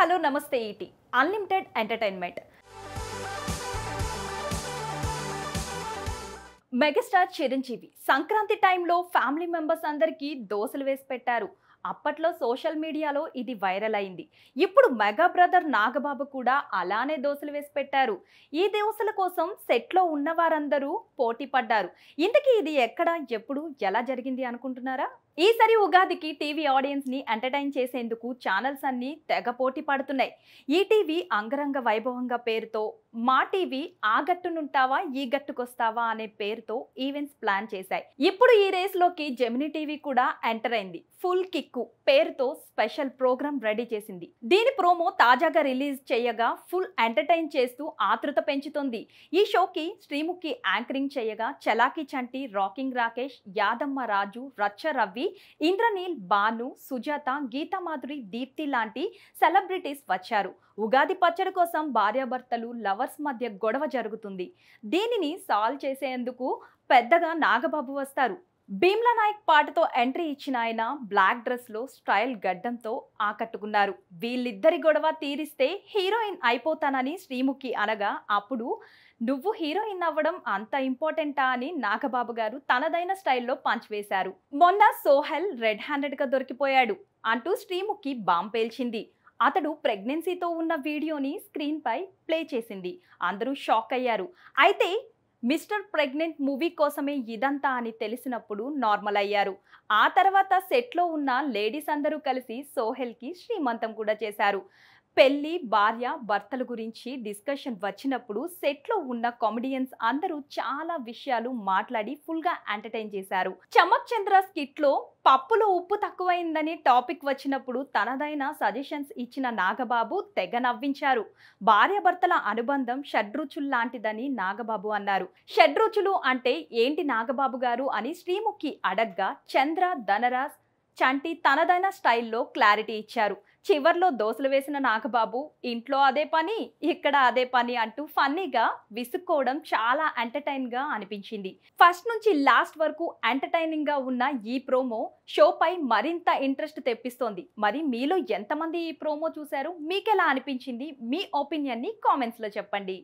hello నమస్తే ET unlimited entertainment megastar Chiranjeevi Sankranti టైంలో family members అందరికీ దోశలు వేసి పెట్టారు అప్పట్లో సోషల్ మీడియాలో ఇది వైరల్ అయింది ఇప్పుడు మెగా బ్రదర్ నాగబాబు కూడా అలానే దోశలు వేసి పెట్టారు ఈ దోశల కోసం సెట్లో ఉన్న వారందరూ పోటీ పడ్డారు ఇంతకీ ఇది ఎక్కడ ఎప్పుడు ఎలా జరిగింది అనుకుంటున్నారా ఈసారి ఉగాదికి టీవీ ఆడియన్స్ని ఎంటర్టైన్ చేసేందుకు ఛానల్స్ అన్నీ తెగ పోటీ పడుతున్నాయి ఈటీవీ అంగరంగ వైభవంగా పేరుతో మా టీవీ ఆ గట్టునుంటావా ఈ గట్టుకొస్తావా అనే పేరుతో ఈవెంట్స్ ప్లాన్ చేశాయి ఇప్పుడు ఈ రేస్లోకి జెమినీ టీవీ కూడా ఎంటర్ అయింది ఫుల్ కిక్ కు పేరుతో స్పెషల్ ప్రోగ్రామ్ రెడీ చేసింది దీని ప్రోమో తాజాగా రిలీజ్ చేయగా ఫుల్ ఎంటర్టైన్ చేస్తూ ఆతృత పెంచుతుంది ఈ షోకి శ్రీముఖి యాంకరింగ్ చేయగా చలాకి చంటి రాకింగ్ రాకేష్ యాదమ్మ రాజు రచ్చ రవి ఇంద్రనీల్ బాను సుజాత గీతామాధురి దీప్తి లాంటి సెలబ్రిటీస్ వచ్చారు ఉగాది పచ్చడి కోసం భార్యాభర్తలు లవర్స్ మధ్య గొడవ జరుగుతుంది దీనిని సాల్వ్ చేసేందుకు పెద్దగా నాగబాబు వస్తారు భీమ్లా నాయక్ పాటతో ఎంట్రీ ఇచ్చిన ఆయన బ్లాక్ డ్రెస్లో స్టైల్ గడ్డంతో ఆకట్టుకున్నారు వీళ్ళిద్దరి గొడవ తీరిస్తే హీరోయిన్ అయిపోతానని శ్రీముఖి అనగా అప్పుడు నువ్వు హీరోయిన్ అవ్వడం అంత ఇంపార్టెంటా అని నాగబాబు గారు తనదైన స్టైల్లో పంచివేశారు మొన్న సోహెల్ రెడ్ హ్యాండెడ్గా దొరికిపోయాడు అంటూ శ్రీముఖి బాంబ్ పేల్చింది అతడు ప్రెగ్నెన్సీతో ఉన్న వీడియోని స్క్రీన్పై ప్లే చేసింది అందరూ షాక్ అయ్యారు అయితే మిస్టర్ ప్రెగ్నెంట్ మూవీ కోసమే ఇదంతా అని తెలిసినప్పుడు నార్మల్ అయ్యారు ఆ తర్వాత సెట్లో ఉన్న లేడీస్ అందరూ కలిసి సోహెల్కి శ్రీమంతం కూడా చేశారు పెళ్లి భార్య భర్తల గురించి డిస్కషన్ వచ్చినప్పుడు సెట్లో ఉన్న కామెడియన్స్ అందరూ చాలా విషయాలు మాట్లాడి ఫుల్గా ఎంటర్టైన్ చేశారు చమక్ చంద్ర స్కిట్లో పప్పులో ఉప్పు తక్కువైందని టాపిక్ వచ్చినప్పుడు తనదైన సజెషన్స్ ఇచ్చిన నాగబాబు తెగ నవ్వించారు భార్యభర్తల అనుబంధం షడ్రుచుల్లాంటిదని లాంటిదని నాగబాబు అన్నారు షడ్రుచులు అంటే ఏంటి నాగబాబు గారు అని శ్రీముఖి అడగ్గా చంద్ర ధనరాజ్ చంటి తనదైన స్టైల్లో క్లారిటీ ఇచ్చారు చివర్లో దోశలు వేసిన నాగబాబు ఇంట్లో అదే పని ఇక్కడ అదే పని అంటూ ఫన్నీగా విసుక్కోవడం చాలా ఎంటర్టైన్గా అనిపించింది ఫస్ట్ నుంచి లాస్ట్ వరకు ఎంటర్టైనింగ్గా ఉన్న ఈ ప్రోమో షోపై మరింత ఇంట్రెస్ట్ తెప్పిస్తోంది మరి మీలో ఎంతమంది ఈ ప్రోమో చూశారు మీకెలా అనిపించింది మీ ఒపీనియన్ని కామెంట్స్లో చెప్పండి